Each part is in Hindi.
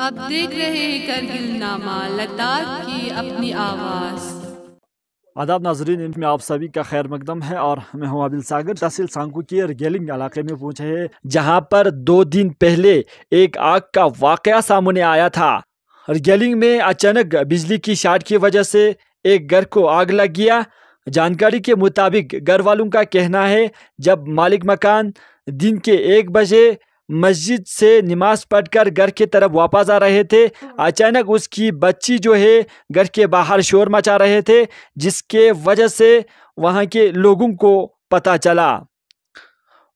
आप देख रहे हैं करगिल नामा लद्दाख की अपनी आवाज आदाब नाजरीन इनमें आप सभी का खैर मकदम है और मैं हूँ आबिल सागर तहसील सांकू के रगेलिंग इलाके में पहुंचे हैं जहां पर दो दिन पहले एक आग का वाकया सामने आया था रगेलिंग में अचानक बिजली की शार्ट की वजह से एक घर को आग लग गया जानकारी के मुताबिक घर वालों का कहना है जब मालिक मकान दिन के एक बजे मस्जिद से नमाज पढ़कर घर के तरफ वापस आ रहे थे हाँ। अचानक उसकी बच्ची जो है घर के बाहर शोर मचा रहे थे जिसके वजह से वहाँ के लोगों को पता चला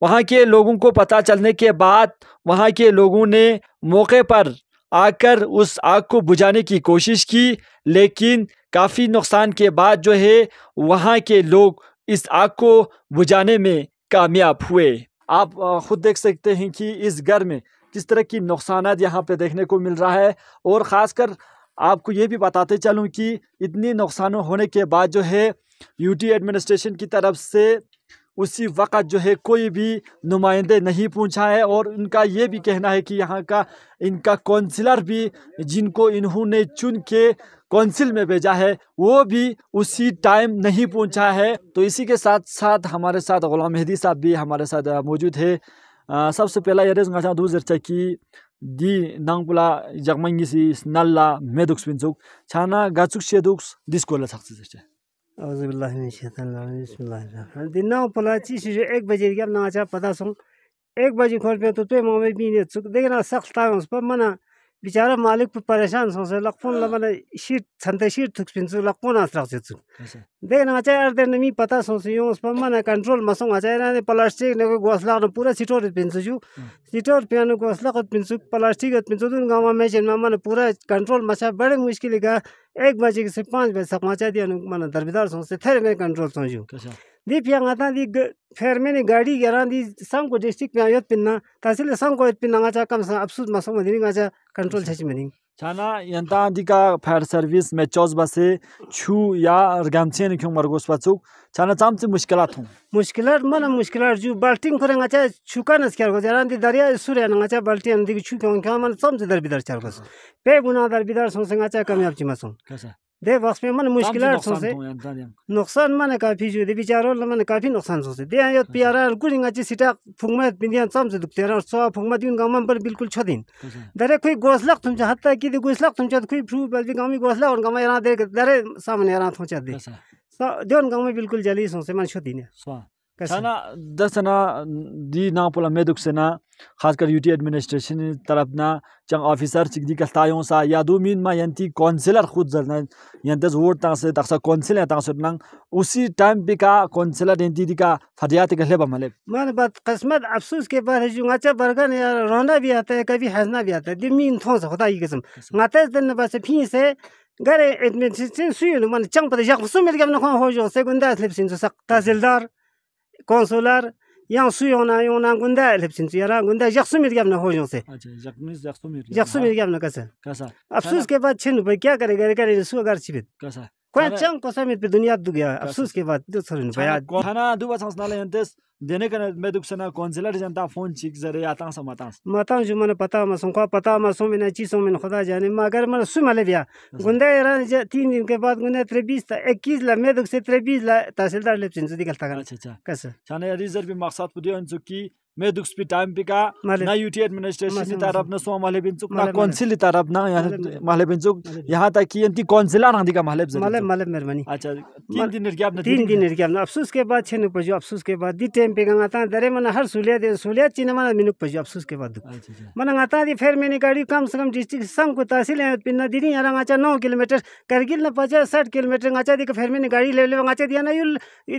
वहाँ के लोगों को पता चलने के बाद वहाँ के लोगों ने मौके पर आकर उस आग को बुझाने की कोशिश की लेकिन काफ़ी नुकसान के बाद जो है वहाँ के लोग इस आग को बुझाने में कामयाब हुए आप ख़ुद देख सकते हैं कि इस घर में किस तरह की नुकसान यहाँ पे देखने को मिल रहा है और ख़ासकर आपको ये भी बताते चलूँ कि इतनी नुकसान होने के बाद जो है यूटी एडमिनिस्ट्रेशन की तरफ से उसी वक़्त जो है कोई भी नुमाइंदे नहीं पूछा है और उनका ये भी कहना है कि यहाँ का इनका कौंसिलर भी जिनको इन्होंने चुन के कौंसिल में भेजा है वो भी उसी टाइम नहीं पूछा है तो इसी के साथ साथ हमारे साथ गुलाम मेहदी साहब भी हमारे साथ मौजूद है सबसे पहला यह रेजा दू जरचा की दी नांगपुला जगमंगी सी नल्ला मेदुक्स पिंसुक छाना गाचुक शेदुक्स दिसकोला सक्सेस दिना पलाची से एक बजे क्या नाचा पता सुन एक बजे खोल पे तो तुम मामे बीन नहीं चुक देखना सख्त पर मना बिचारा मालिक पे परेशान सो से लखपुन लबले शिर छनते शिर थुक पिन से लखपुन आस रख जेत दे ना चाहिँ अर्दे नमी पता सो से यो उसमा माने कंट्रोल मसो आ चाहिँ ने प्लास्टिक ने गोसला न पूरा सिटोर पिन से जु सिटोर पिन ने गोसला खत पिन से प्लास्टिक पिन से दुन गामा मे जेन माने पूरा कंट्रोल मसा बडे मुश्किल का एक बजे से पांच बजे सब मचा दिया ने माने दरबदार सो से थेर ने कंट्रोल सो जु दे पिया गाता दी फेर में ने गाड़ी कंट्रोल छिस मीनिंग चाना यंदा दीका फायर सर्विस मे चोस बसे छु या अर्गम सेने को मरगोसप छना चाम मुश्किलत हु मुश्किलर मन मुश्किलर जु बलटिंग करे छ छुका नस्क ग जारन दी दरिया सूर्यन नचा बलटिंग दी छु के हम सम से दर पे गुनादर बिदर संगा छ काम या छ मसु दे वक्त में मन मुश्किल सोसे नुकसान मन तो काफी जो दे बिचारो मन काफी नुकसान सोसे दे आयो अच्छा। प्यारा कुरिंग अच्छी सीटा फुंगमा पिंदियां चम से दुखते रहा सौ फुंगमा दिन गांव पर बिल्कुल छ दिन अच्छा। दरे कोई गोसलक तुम चाहता है कि दे गोसलक तुम चाहता कोई फ्रू बल गांव में गोसला और गांव में यहाँ दे दरे सामने यहाँ थोचा दे अच्छा। जोन गांव में बिल्कुल जली सोसे मन छ दिन chana dasana di nangpula ᱠᱷᱟᱥᱠᱟᱨ sena ᱮᱰᱢᱤᱱᱤᱥᱴᱨᱮᱥᱚᱱ UT ᱪᱟᱝ officer na chang officer chik di kalta yon sa ya du min ma yanti councillor khud zar na yan das word ta se taksa council ta sur nang usi time konsular yang su yona yona gunda lepsin ti yara gunda yaxsu mir gamna hojun yaxsu mir yaxsu mir yaxsu mir kasa afsus ke baad chen bhai kya kare kare kare su agar chibit kasa kwa chang kosa mit pe duniya du gaya afsus ke baad sarin bhai khana देने का मैं दुख सुना कौंसिलर जनता फोन चीख जरे आता सो मता मता जो मैंने पता मैं सुखा पता मसो मैंने ची सो मैंने खुदा जाने मगर मन सु मले बिया अच्छा। गुंदे रन तीन दिन के बाद गुंदे 23 ता 21 ला मैं दुख से त्रेबीस ला तहसीलदार ले चिन जुदी गलता अच्छा अच्छा कैसे छाने रिजर्व भी मकसद पुदी अन चुकी मैं दुख स्पी टाइम पे का ना यूटी एडमिनिस्ट्रेशन की तरफ ना सो माले बिन चुक ना कौंसिल की तरफ ना यहाँ माले बिन चुक यहां तक कि इनकी काउंसिलर ना दिका माले माले माले मेहरबानी अच्छा तीन दिन के आपने तीन दिन के आपने अफसोस के बाद छे ने पजो अफसोस के बाद दी टाइम पेगा दरे मन हर सुलिया दे चीन मन मिनुक पजो अफसोस के बाद अच्छा, अच्छा। मन आता दी फिर मैंने गाड़ी कम से कम डिस्ट्रिक्ट संग को तहसील पिन्ना दीदी यहाँ आचा नौ किलोमीटर करगिल न पचास साठ किलोमीटर आचा दी फिर मैंने गाड़ी ले ले दिया ना यू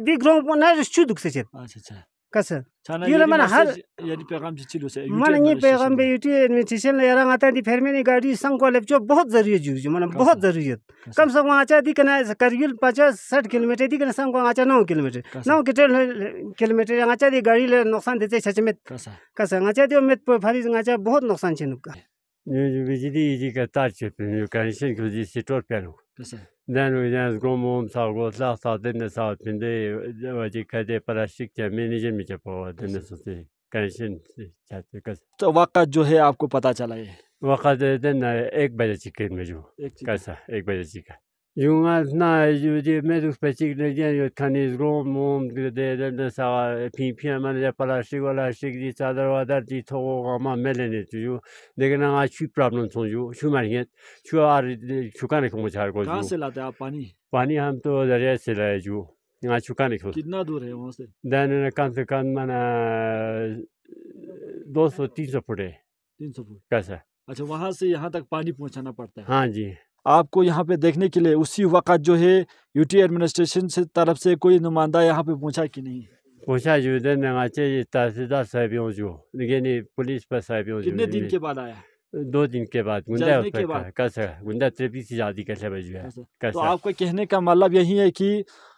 दी ग्रो ना शुद्ध से चेत अच्छा, kasa. Chana yi pegham chi chi lo se? Mani yi pegham chi chi lo yara nga ta di phermeni gadi sangkwa lep jo bhot zariyo juu juu, mani bhot zariyo. Kamsa nga cha di kana 60 km, 9 km. 9 km nga cha di gadi le noksan dete chachamet. Kasa nga cha di o met po phari nga cha bhot noksan chenuk. Nyo yu vijidi yi ka tar chepe, nyo kani then we just go home, so go la then the de then pin de wa ji ka de parashik ke mini je mi ke po den de so ti connection चाहते कस तो वाक़ा जो है आपको पता चला ये वाक़ा दिन एक बजे चिकन में जो कैसा एक बजे chicken ju di Jungans, je ne legyen jött kaniz rom mom de de de sa pi pi man de palashik wala shi di sadar wa dar di to ga ma melene tu ju de na a chu problem tu ju chu mar yet chu ar chu kan ko muchar ko ju कहाँ se लाते हैं आप पानी पानी हम तो दरिया से लाए जो यहाँ चुका नहीं खुद कितना दूर है वहाँ से se कम से कम माना दो सौ तीन सौ फुट है तीन सौ फुट कैसा अच्छा वहाँ से यहाँ तक पानी पहुँचाना पड़ता है हाँ जी आपको यहाँ पे देखने के लिए उसी वक़्त जो है यूटी एडमिनिस्ट्रेशन से तरफ से कोई नुमाइंदा यहाँ पे पूछा कि नहीं पूछा जो तहसीलदार साहब जो यानी पुलिस पर साहब कितने दिन के बाद आया दो दिन के बाद गुंडा कैसे गुंडा त्रिपी से ज़्यादा अच्छा, कैसे बजे कैसे तो कहने का मतलब यही है कि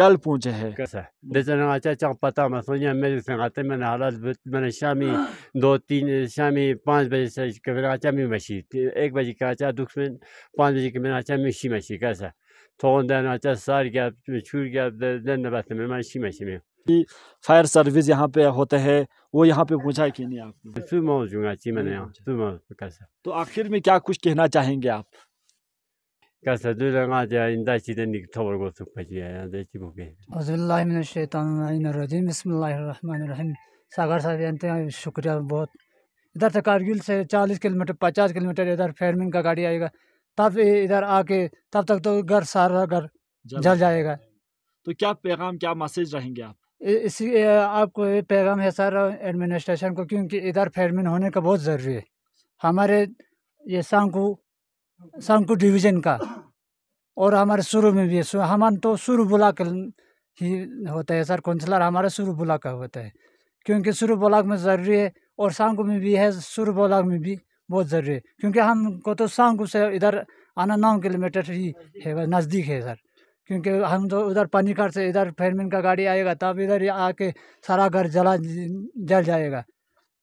कल كلب وجهه بزنا چا پتہ مسویا میرے سنگاتے मैंने حالت मैंने शामी दो तीन शामी पाँच बजे से मेरा आचा मी मछी एक बजे का आचा दुख में पाँच बजे के मेरा आचा मीशी मछी कैसा थोन तो देना आचा सार गया छूट गया दिन बात में मैं शी मछी में फायर सर्विस यहाँ पे होते हैं वो यहाँ पे पूछा कि नहीं आपने सुबह हो मैंने यहाँ सुबह कैसा तो आखिर में क्या कुछ कहना चाहेंगे आप सागर साहब जानते हैं शुक्रिया बहुत इधर से कारगिल से चालीस किलोमीटर पचास किलोमीटर इधर फेरमिन का गाड़ी आएगा तब इधर आके तब तक तो घर सारा घर जल जाएगा तो क्या पैगाम क्या मैसेज रहेंगे आप इसी आपको ये पैगाम है सर एडमिनिस्ट्रेशन को क्योंकि इधर फेडमिन होने का बहुत ज़रूरी है हमारे ये सांकू सांकू डिवीज़न का और हमारे शुरू में भी है तो शुरू कर ही होता है सर कौंसलर हमारे शुरू बुला का होता है क्योंकि शुरू ब्लॉक में ज़रूरी है और शाम को में भी है शुरू ब्लॉक में भी बहुत ज़रूरी है क्योंकि हमको तो शाम को से इधर आना नौ किलोमीटर ही है नज़दीक है सर क्योंकि हम तो उधर पानी से इधर फेरमिन का गाड़ी आएगा तब इधर आके सारा घर जला जल जाएगा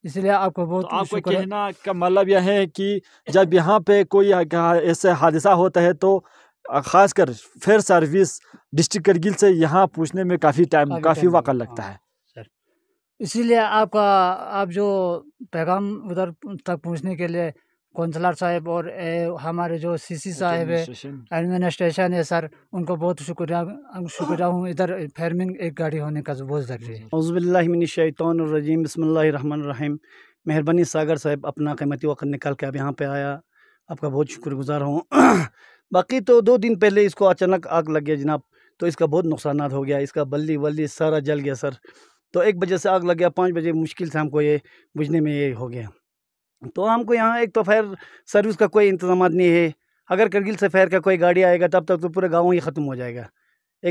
इसलिए आपको तो बहुत तो आपको कहना का मतलब यह है कि जब यहाँ पे कोई ऐसे हादसा होता है तो खासकर फेयर सर्विस डिस्ट्रिक्ट करगिल से यहाँ पूछने में काफ़ी टाइम काफ़ी वक्त लगता है हाँ, इसीलिए आपका आप जो पैगाम उधर तक पहुँचने के लिए कौंसलर साहब और ए, हमारे जो सीसी अच्छा, साहब है एडमिनिस्ट्रेशन है सर उनको बहुत शुक्रिया शुक्रिया हूँ इधर फेरमिंग एक गाड़ी होने का बहुत ज़रूरी है उज़बिल्लिमिनशैतरजीम बसमीम मेहरबानी सागर साहब अपना कीमती वक्त निकाल के अब यहाँ पे आया आपका बहुत शुक्रगुजार हूँ बाकी तो दो दिन पहले इसको अचानक आग लग गया जनाब तो इसका बहुत नुकसान हो गया इसका बल्ली वल्ली सारा जल गया सर तो एक बजे से आग लग गया पाँच बजे मुश्किल से हमको ये बुझने में ये हो गया तो हमको यहाँ एक तो फायर सर्विस का कोई इंतजाम नहीं है अगर करगिल से फायर का कोई गाड़ी आएगा तब तक तो पूरा गाँव ही ख़त्म हो जाएगा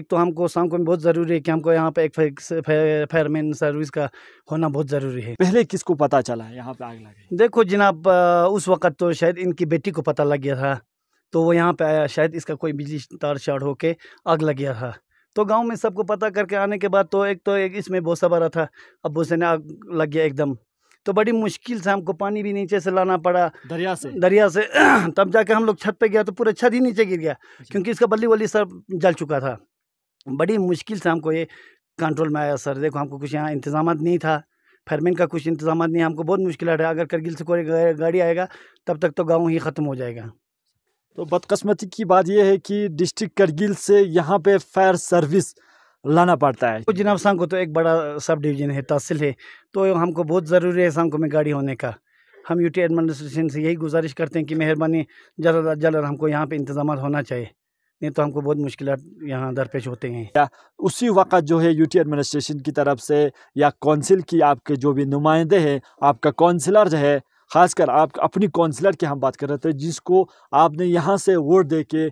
एक तो हमको शाम को बहुत ज़रूरी है कि हमको यहाँ पे एक फायरमैन सर्विस का होना बहुत ज़रूरी है पहले किसको पता चला यहाँ पे आग लगी देखो जनाब उस वक़्त तो शायद इनकी बेटी को पता लग गया था तो वो यहाँ पे आया शायद इसका कोई बिजली तार शार्ट होके आग लग गया था तो गांव में सबको पता करके आने के बाद तो एक तो एक इसमें भोसा भरा था अब भूसे ने आग लग गया एकदम तो बड़ी मुश्किल से हमको पानी भी नीचे से लाना पड़ा दरिया से दरिया से तब जाके हम लोग छत पे गया तो पूरा छत ही नीचे गिर गया क्योंकि इसका बल्ली वल्ली सब जल चुका था बड़ी मुश्किल से हमको ये कंट्रोल में आया सर देखो हमको कुछ यहाँ इंतजाम नहीं था फरमिन का कुछ इंतजाम नहीं हमको बहुत मुश्किल आ है अगर करगिल से कोई गाड़ी आएगा तब तक तो गाँव ही ख़त्म हो जाएगा तो बदकस्मती की बात यह है कि डिस्ट्रिक्ट करगिल से यहाँ पे फायर सर्विस लाना पड़ता है तो जिनाब शाम को तो एक बड़ा सब डिवीजन है तहसील है तो हमको बहुत ज़रूरी है शाम को में गाड़ी होने का हम यूटी एडमिनिस्ट्रेशन से यही गुजारिश करते हैं कि मेहरबानी जल्द अज जल्द हमको यहाँ पे इंतजाम होना चाहिए नहीं तो हमको बहुत मुश्किल यहाँ दरपेश होते हैं या उसी वक्त जो है यूटी एडमिनिस्ट्रेशन की तरफ से या कौंसिल की आपके जो भी नुमाइंदे हैं आपका कौंसिलर जो है खासकर आप अपनी काउंसिलर की हम बात कर रहे थे जिसको आपने यहाँ से वोट दे के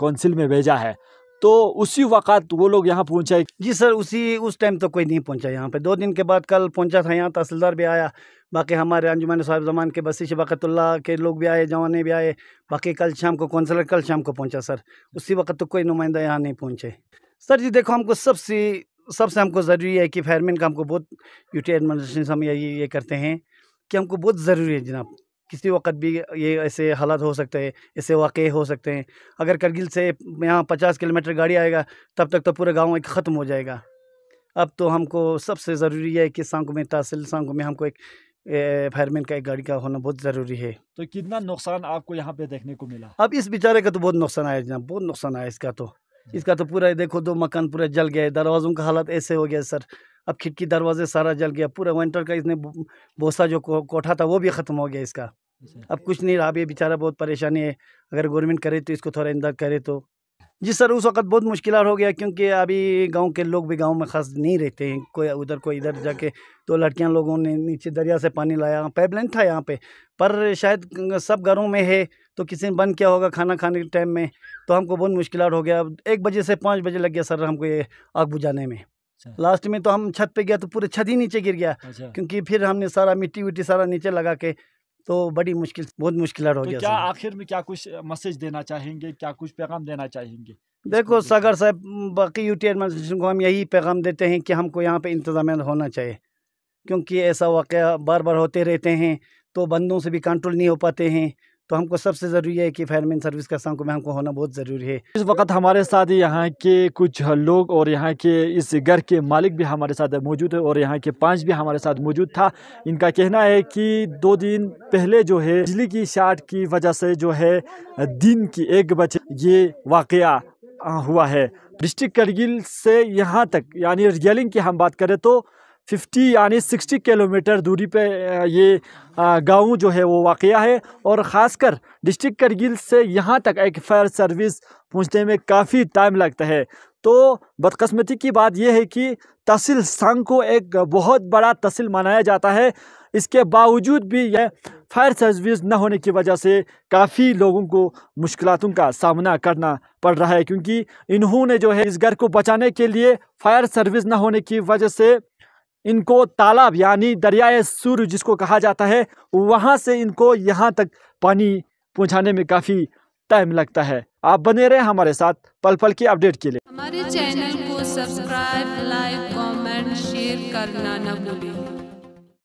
काउंसिल में भेजा है तो उसी वक़्त वो लोग यहाँ पहुँचा जी सर उसी उस टाइम तो कोई नहीं पहुँचा यहाँ पे दो दिन के बाद कल पहुँचा था यहाँ तहसीलदार भी आया बाकी हमारे अंजुमान साहब जमान के बसी शबाकतुल्ला के लोग भी आए जवाने भी आए बाकी कल शाम को कौंसलर कल शाम को पहुँचा सर उसी वक्त तो कोई नुमाइंदा यहाँ नहीं पहुँचे सर जी देखो हमको सबसे सबसे हमको ज़रूरी है कि फायरमैन का हमको बहुत यूटी एडमिनिस्ट्रेशन हम यही ये करते हैं कि हमको बहुत ज़रूरी है जनाब किसी वक्त भी ये ऐसे हालात हो सकते हैं ऐसे वाक़ हो सकते हैं अगर करगिल से यहाँ पचास किलोमीटर गाड़ी आएगा तब तक तो पूरा गाँव एक ख़त्म हो जाएगा अब तो हमको सबसे ज़रूरी है कि सांग में तहसील सांग में हमको एक फायरमैन का एक गाड़ी का होना बहुत ज़रूरी है तो कितना नुकसान आपको यहाँ पे देखने को मिला अब इस बेचारे का तो बहुत नुकसान आया जनाब बहुत नुकसान आया इसका तो इसका तो पूरा देखो दो मकान पूरा जल गया है दरवाज़ों का हालत ऐसे हो गया सर अब खिड़की दरवाजे सारा जल गया पूरा विंटर का इसने बोसा जो को, कोठा था वो भी ख़त्म हो गया इसका अच्छा। अब कुछ नहीं रहा अभी बेचारा बहुत परेशानी है अगर गवर्नमेंट करे तो इसको थोड़ा इंदा करे तो जी सर उस वक्त बहुत मुश्किल हो गया क्योंकि अभी गांव के लोग भी गांव में खास नहीं रहते हैं कोई उधर कोई इधर जाके तो लड़कियां लोगों ने नीचे दरिया से पानी लाया पाइपलाइन था यहाँ पे पर शायद सब घरों में है तो किसी ने बंद किया होगा खाना खाने के टाइम में तो हमको बहुत मुश्किल हो गया एक बजे से पाँच बजे लग गया सर हमको ये आग बुझाने में अच्छा। लास्ट में तो हम छत पे गया तो पूरे छत ही नीचे गिर गया अच्छा। क्योंकि फिर हमने सारा मिट्टी उट्टी सारा नीचे लगा के तो बड़ी मुश्किल बहुत मुश्किल हो तो गया क्या आखिर में क्या कुछ मैसेज देना चाहेंगे क्या कुछ पैगाम देना चाहेंगे देखो सागर साहब बाकी यूटी एडमिनिस्ट्रेशन को हम यही पैगाम देते हैं कि हमको यहाँ पे इंतजाम होना चाहिए क्योंकि ऐसा वाक़ बार बार होते रहते हैं तो बंदों से भी कंट्रोल नहीं हो पाते हैं तो हमको सबसे ज़रूरी है कि फायरमैन सर्विस का शौक में हमको होना बहुत ज़रूरी है इस वक्त हमारे साथ यहाँ के कुछ लोग और यहाँ के इस घर के मालिक भी हमारे साथ मौजूद है और यहाँ के पांच भी हमारे साथ मौजूद था इनका कहना है कि दो दिन पहले जो है बिजली की शार्ट की वजह से जो है दिन की एक बजे ये वाक़ हुआ है डिस्ट्रिक्ट करगिल से यहाँ तक यानी रियलिंग की हम बात करें तो फिफ्टी यानी सिक्सटी किलोमीटर दूरी पे ये गांव जो है वो वाक़ है और ख़ासकर डिस्ट्रिक्ट करगिल से यहाँ तक एक फायर सर्विस पहुँचने में काफ़ी टाइम लगता है तो बदकस्मती की बात यह है कि तहसील संग को एक बहुत बड़ा तहसील मनाया जाता है इसके बावजूद भी यह फायर सर्विस न होने की वजह से काफ़ी लोगों को मुश्किलों का सामना करना पड़ रहा है क्योंकि इन्होंने जो है इस घर को बचाने के लिए फायर सर्विस न होने की वजह से इनको तालाब यानी दरियाए सूर्य जिसको कहा जाता है वहाँ से इनको यहाँ तक पानी पहुँचाने में काफ़ी टाइम लगता है आप बने रहे हमारे साथ पल पल की अपडेट के लिए हमारे चैनल को सब्सक्राइब लाइक कमेंट शेयर करना न भूलें